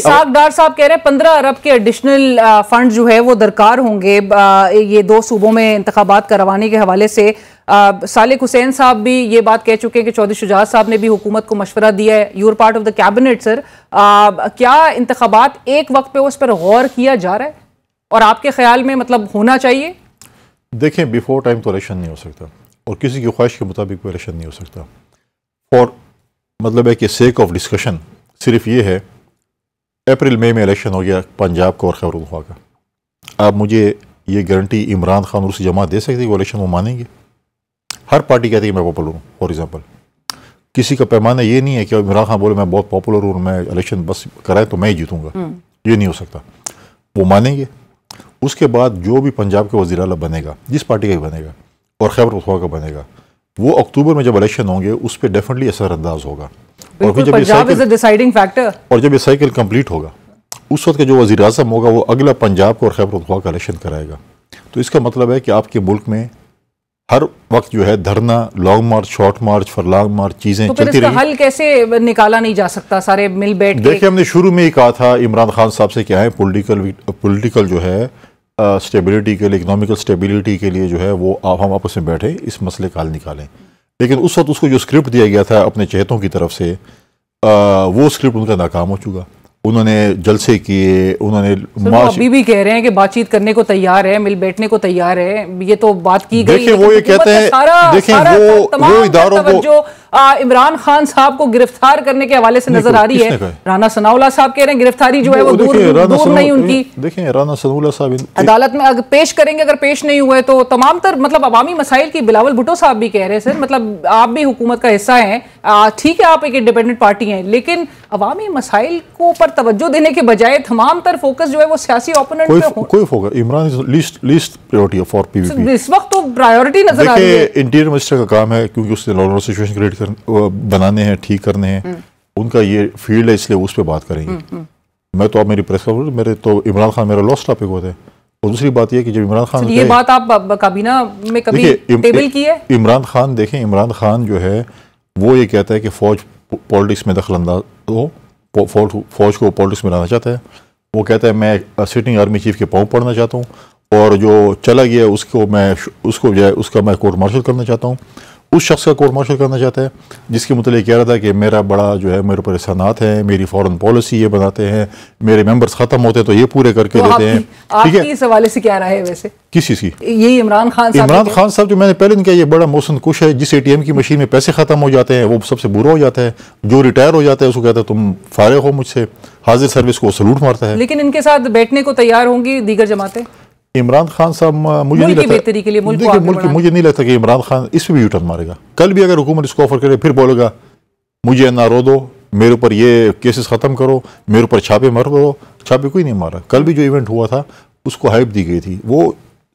Isaac डार साहब कह रहे हैं पंद्रह अरब के एडिशनल फंड uh, जो है वो दरकार होंगे uh, ये दो सूबों में इंतबात करवाने के हवाले से uh, सालिक हुसैन साहब भी ये बात कह चुके हैं कि चौधरी शुजात साहब ने भी हुकूमत को मशवरा दिया है your part of the cabinet sir आ, क्या इंतबात एक वक्त पे उस पर गौर किया जा रहा है और आपके ख्याल में मतलब होना चाहिए देखें बिफोर टाइम तो इलेक्शन नहीं हो सकता और किसी की ख्वाहिश के मुताबिक इलेक्शन नहीं हो सकता और मतलब है कि सेक ऑफ डिस्कशन सिर्फ ये है अप्रैल मई में इलेक्शन हो गया पंजाब का और खैर का आप मुझे ये गारंटी इमरान खान और जमात दे सकती है वो इलेक्शन वो मानेंगे हर पार्टी कहती है मैं पॉपुलर हूँ फॉर एग्ज़ाम्पल किसी का पैमाना ये नहीं है कि इमरान खान बोले मैं बहुत पॉपुलर हूँ मैं इलेक्शन बस कराए तो मैं ही जीतूँगा हम्म। ये नहीं हो सकता वो मानेंगे उसके बाद जो भी पंजाब के वजी अला बनेगा जिस पार्टी का ही बनेगा और खैबर उतवा का बनेगा वो अक्टूबर में जब इलेक्शन होंगे उस पर डेफिनेटली असरअंदाज होगा और फिर जब ये साइकिल और जब ये साइकिल कंप्लीट होगा उस वक्त का जो वजी अजम होगा वो अगला पंजाब को और खैबर का इलेक्शन कराएगा तो इसका मतलब है कि आपके मुल्क में हर वक्त जो है धरना long march short march long march चीजें तो चलती रही हल कैसे निकाला नहीं जा सकता सारे मिल बैठ देखिए हमने शुरू में ही कहा था इमरान खान साहब से क्या है पॉलिटिकल पॉलिटिकल जो है स्टेबिलिटी के लिए इकनॉमिकल स्टेबिलिटी के लिए जो है वो आप हम आपस में बैठे इस मसले का हल निकालें लेकिन उस वक्त उसको जो स्क्रिप्ट दिया गया था अपने चहतों की तरफ से आ, वो स्क्रिप्ट उनका नाकाम हो चुका उन्होंने जलसे किए उन्होंने अभी भी कह रहे हैं कि बातचीत करने को तैयार है मिल बैठने को तैयार है ये तो बात की गई देखिए वो ये कहते तो हैं देखें वो वो इधारों को इमरान खान साहब को गिरफ्तार करने के हवाले से नजर आ रही है राना सनाउला साहब कह रहे हैं गिरफ्तारी जो है वो दूर, दूर नहीं उनकी देखें राना सनाउला साहब अदालत में अगर पेश करेंगे अगर पेश नहीं हुए तो तमाम तर मतलब अवामी मसाइल की बिलावल भुटो साहब भी कह रहे हैं सर मतलब आप भी हुकूमत का हिस्सा है ठीक है आप एक इंडिपेंडेंट पार्टी हैं लेकिन अवामी मसाइल को पर तवज्जो देने के बजाय तमाम तर फोकस जो है वो सियासी ओपोनेंट कोई, पे कोई focus Imran least least priority for PVP इस वक्त तो प्रायोरिटी नजर आ रही है इंटीरियर मिनिस्टर का काम है क्योंकि उसने लॉ एंड सिचुएशन क्रिएट कर बनाने हैं ठीक करने हैं हम्म। उनका ये फील्ड है इसलिए उस पर बात करेंगे हम्म, हम्म। मैं तो आप मेरी प्रेस कर मेरे तो इमरान खान मेरा लॉस्ट टॉपिक होते हैं और दूसरी बात यह कि जब इमरान खान ये बात आप काबीना में कभी टेबल की है इमरान खान देखें इमरान खान जो है वो ये कहता है कि फ़ौज पॉलिटिक्स में दखल अंदाज हो फौज को पॉलिटिक्स में लाना चाहता है वो कहता है मैं सिटिंग आर्मी चीफ के पाँव पढ़ना चाहता हूँ और जो चला गया उसको मैं उसको जो है उसका मैं कोर्ट मार्शल करना चाहता हूँ उस शख्स का कोर्ट मार्शल करना चाहता है जिसके मतलब कह रहा था कि मेरा बड़ा जो है मेरे ऊपर एहसानात हैं मेरी फॉरेन पॉलिसी ये बनाते हैं मेरे मेंबर्स ख़त्म होते हैं तो ये पूरे करके तो देते हैं ठीक है इस हवाले से क्या रहा है वैसे किस चीज़ की यही इमरान खान इमरान खान साहब जो मैंने पहले इनका ये बड़ा मौसम कुश है जिस ए टी एम की मशीन में पैसे ख़त्म हो जाते हैं वो सबसे बुरा हो जाता है जो रिटायर हो जाता है उसको कहता है तुम फारग हो मुझसे हाजिर सर्विस को सलूट मारता है लेकिन इनके साथ बैठने को तैयार होंगी दीगर जमातें इमरान खान साहब मुझे नहीं लगता देखिए मुल्क मुझे नहीं लगता कि इमरान खान इस पर भी यूटर्न मारेगा कल भी अगर हुकूमत इसको ऑफर करे फिर बोलेगा मुझे ना रो दो मेरे ऊपर ये केसेस ख़त्म करो मेरे ऊपर छापे मर करो छापे कोई नहीं मारा कल भी जो इवेंट हुआ था उसको हाइप दी गई थी वो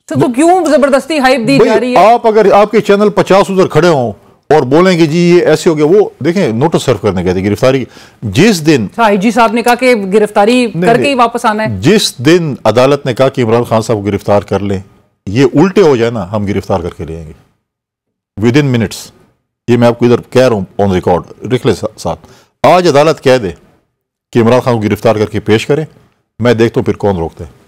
तो, तो क्यों जबरदस्ती हाइप दी जा रही है आप अगर आपके चैनल पचास उधर खड़े हों और बोलेंगे जी ये ऐसे हो गया वो देखें नोटिस सर्व करने गए थे गिरफ्तारी जिस दिन आईजी हाँ, साहब ने कहा कि गिरफ्तारी करके ही वापस आना है जिस दिन अदालत ने कहा कि इमरान खान साहब को गिरफ्तार कर लें ये उल्टे हो जाए ना हम गिरफ्तार करके ले आएंगे विद इन मिनट्स ये मैं आपको इधर कह रहा हूँ ऑन रिकॉर्ड रिखले साथ आज अदालत कह दे कि इमरान खान को गिरफ्तार करके पेश करें मैं देखता हूँ फिर कौन रोकते हैं